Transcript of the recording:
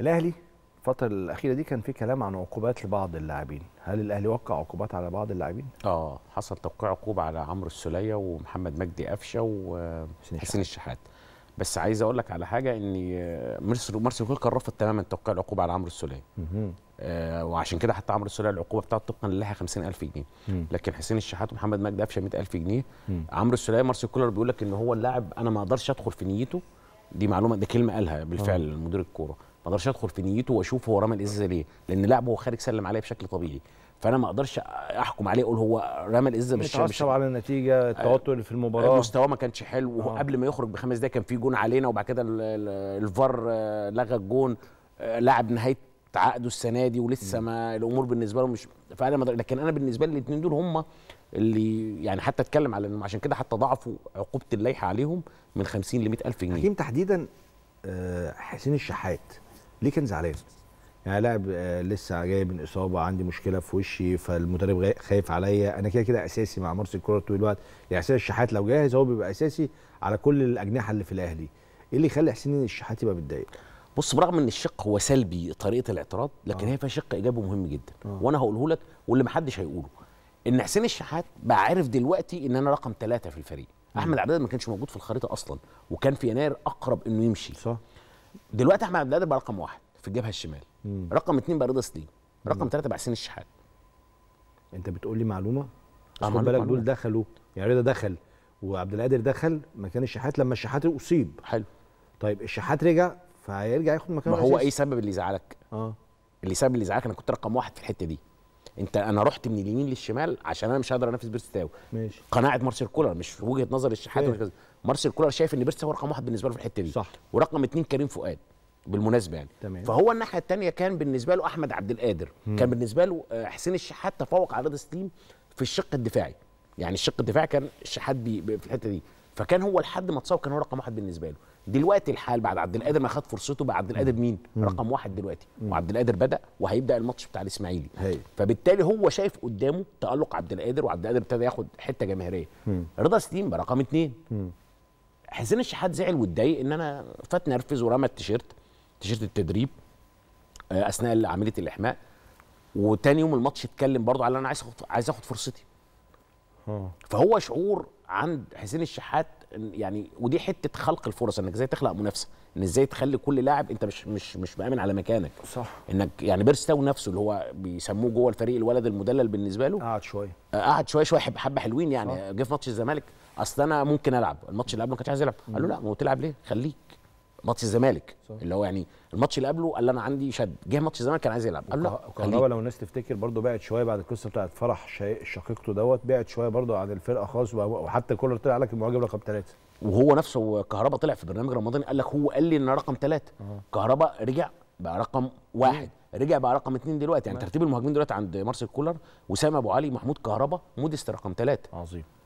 الاهلي الفترة الأخيرة دي كان في كلام عن عقوبات لبعض اللاعبين، هل الأهلي وقع عقوبات على بعض اللاعبين؟ اه حصل توقيع عقوبة على عمرو السولية ومحمد مجدي قفشة وحسين الشحات. بس عايز اقول لك على حاجه ان مارسيل مارسيل كل كان رافض تماما توقيع العقوبه على عمرو السوليه آه، وعشان كده حتى عمرو السوليه العقوبه بتاعته طبقا لها 50000 جنيه لكن حسين الشحات ومحمد مجدي قفشه 100000 جنيه عمرو السوليه مارسيل كولر بيقول لك ان هو اللاعب انا ما اقدرش ادخل في نيته دي معلومه دي كلمه قالها بالفعل آه. مدير الكوره ما اقدرش ادخل في نيته واشوف هو رمى الازازه ليه لان لعبه خارج سلم عليه بشكل طبيعي فانا ما اقدرش احكم عليه اقول هو رمى الازازه مش مش على النتيجه التوتر اللي في المباراه مستواه ما كانش حلو آه. قبل ما يخرج بخمس دقايق كان في جون علينا وبعد كده الفار آه، لغى الجون آه، لاعب نهايه عقده السنه دي ولسه ما الامور بالنسبه له مش فانا ما لكن انا بالنسبه لي الاثنين دول هم اللي يعني حتى اتكلم على انه عشان كده حتى ضعفوا عقوبه اللائحه عليهم من 50 ل 100000 جنيه حكيم تحديدا آه، حسين الشحات ليه كان زعلان؟ يعني لاعب آه، لسه جاي من اصابه عندي مشكله في وشي فالمدرب خايف عليا انا كده كده اساسي مع مرسي الكره طول الوقت يعني حسين الشحات لو جاهز هو بيبقى اساسي على كل الاجنحه اللي في الاهلي ايه اللي يخلي حسين الشحات يبقى متضايق؟ بص برغم ان الشق هو سلبي طريقه الاعتراض لكن آه. هي فيها شق ايجابي مهم جدا آه. وانا هقوله لك واللي محدش هيقوله ان حسين الشحات بقى عارف دلوقتي ان انا رقم ثلاثه في الفريق احمد عبد ما كانش موجود في الخريطه اصلا وكان في يناير اقرب انه يمشي صح دلوقتي احمد عبد القادر بقى رقم واحد في الجبهه الشمال مم. رقم اثنين بقى رضا سليم رقم ثلاثه بقى حسين الشحات انت بتقول لي معلومه خد بالك دول دخلوا يعني رضا دخل وعبد القادر دخل مكان الشحات لما الشحات اصيب حلو طيب الشحات رجع فهيرجع ياخد مكانه ما هو ايه سبب اللي زعلك اه اللي سبب اللي زعلك انا كنت رقم واحد في الحته دي انت انا رحت من اليمين للشمال عشان انا مش هقدر انافس بيرس تاو ماشي قناعه مارسيل كولر مش وجهه نظر الشحات مش كذا مارسيل كولر شايف ان بيرس هو رقم واحد بالنسبه له في الحته دي صح ورقم اثنين كريم فؤاد بالمناسبه يعني تمام. فهو الناحيه الثانيه كان بالنسبه له احمد عبد القادر كان بالنسبه له آه، حسين الشحات تفوق على رضا سليم في الشق الدفاعي يعني الشق الدفاعي كان الشحات بي في الحته دي فكان هو لحد ما اتصاب كان هو رقم واحد بالنسبه له دلوقتي الحال بعد عبد القادر ما خد فرصته بقى عبد القادر مين مم. رقم واحد دلوقتي وعبد القادر بدا وهيبدا الماتش بتاع الاسماعيلي فبالتالي هو شايف قدامه تالق عبد القادر وعبد القادر ابتدى ياخد حته جماهيريه رضا بقى رقم اتنين حسين الشحات زعل واتضايق ان انا فات نرفز ورمى التيشيرت تيشيرت التدريب آه، اثناء عمليه الاحماء وتاني يوم الماتش اتكلم برضه على انا عايز اخد عايز اخد فرصتي فهو شعور عند حسين الشحات يعني ودي حته خلق الفرص انك ازاي تخلق منافسه ان ازاي تخلي كل لاعب انت مش مش مش مامن على مكانك صح انك يعني بيرستاو نفسه اللي هو بيسموه جوه الفريق الولد المدلل بالنسبه له قعد شويه آه، قعد شويه شويه حبه حلوين يعني جه في ماتش الزمالك اصل انا ممكن العب الماتش اللي قبله ما كانش عايز يلعب قال له لا ما هو تلعب ليه خليك ماتش الزمالك اللي هو يعني الماتش اللي قبله قال انا عندي شد جه ماتش الزمالك كان عايز يلعب قال لا كهربا لو الناس تفتكر برده بعد شويه بعد القصه بتاعت فرح شقيقته دوت بعد شويه برده عن الفرقه خالص وحتى كولر طلع لك المهاجم رقم ثلاثه وهو نفسه كهربا طلع في برنامج رمضان قال لك هو قال لي ان رقم ثلاثه كهربا رجع بقى رقم واحد رجع بقى رقم اثنين دلوقتي يعني ترتيب المهاجمين دلوقتي عند مارسيل كولر وسام ابو علي محمود كهربا موديست رقم ثلاثه عظيم